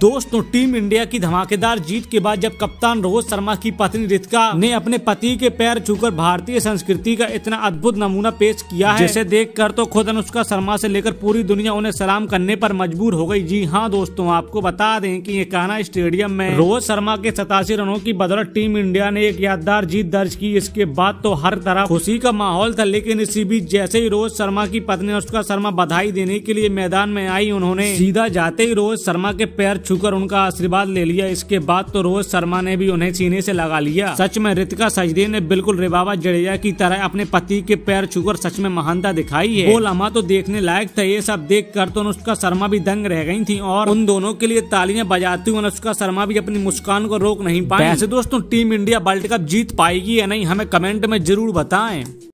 दोस्तों team India की धमाकेदार जीत के बाद जब कप्तान रोहित शर्मा की पत्नी रितिका ने अपने पति के पैर छूकर भारतीय संस्कृति का इतना अद्भुत नमूना पेश किया है जिसे देखकर तो खुद अनुष्का शर्मा से लेकर पूरी दुनिया उन्हें सलाम करने पर मजबूर हो गई जी हाँ दोस्तों आपको बता दें की ये काना स्टेडियम में रोहित शर्मा के सतासी रनों की बदौलत टीम इंडिया ने एक याददार जीत दर्ज की इसके बाद तो हर तरह खुशी का माहौल था लेकिन इसी बीच जैसे ही रोहित शर्मा की पत्नी अनुष्का शर्मा बधाई देने के लिए मैदान में आई उन्होंने सीधा जाते ही रोहित शर्मा के पैर छूकर उनका आशीर्वाद ले लिया इसके बाद तो रोहित शर्मा ने भी उन्हें सीने से लगा लिया सच में रितिका सजदे ने बिल्कुल रिबाबा जडेजा की तरह अपने पति के पैर छूकर सच में महानता दिखाई है वो लम्हा तो देखने लायक था ये सब देख कर तो अनुष्का शर्मा भी दंग रह गई थी और उन दोनों के लिए तालियां बजाती हुई अनुष्का शर्मा भी अपनी मुस्कान को रोक नहीं पाए ऐसे दोस्तों टीम इंडिया वर्ल्ड कप जीत पाएगी या नहीं हमें कमेंट में जरूर बताएं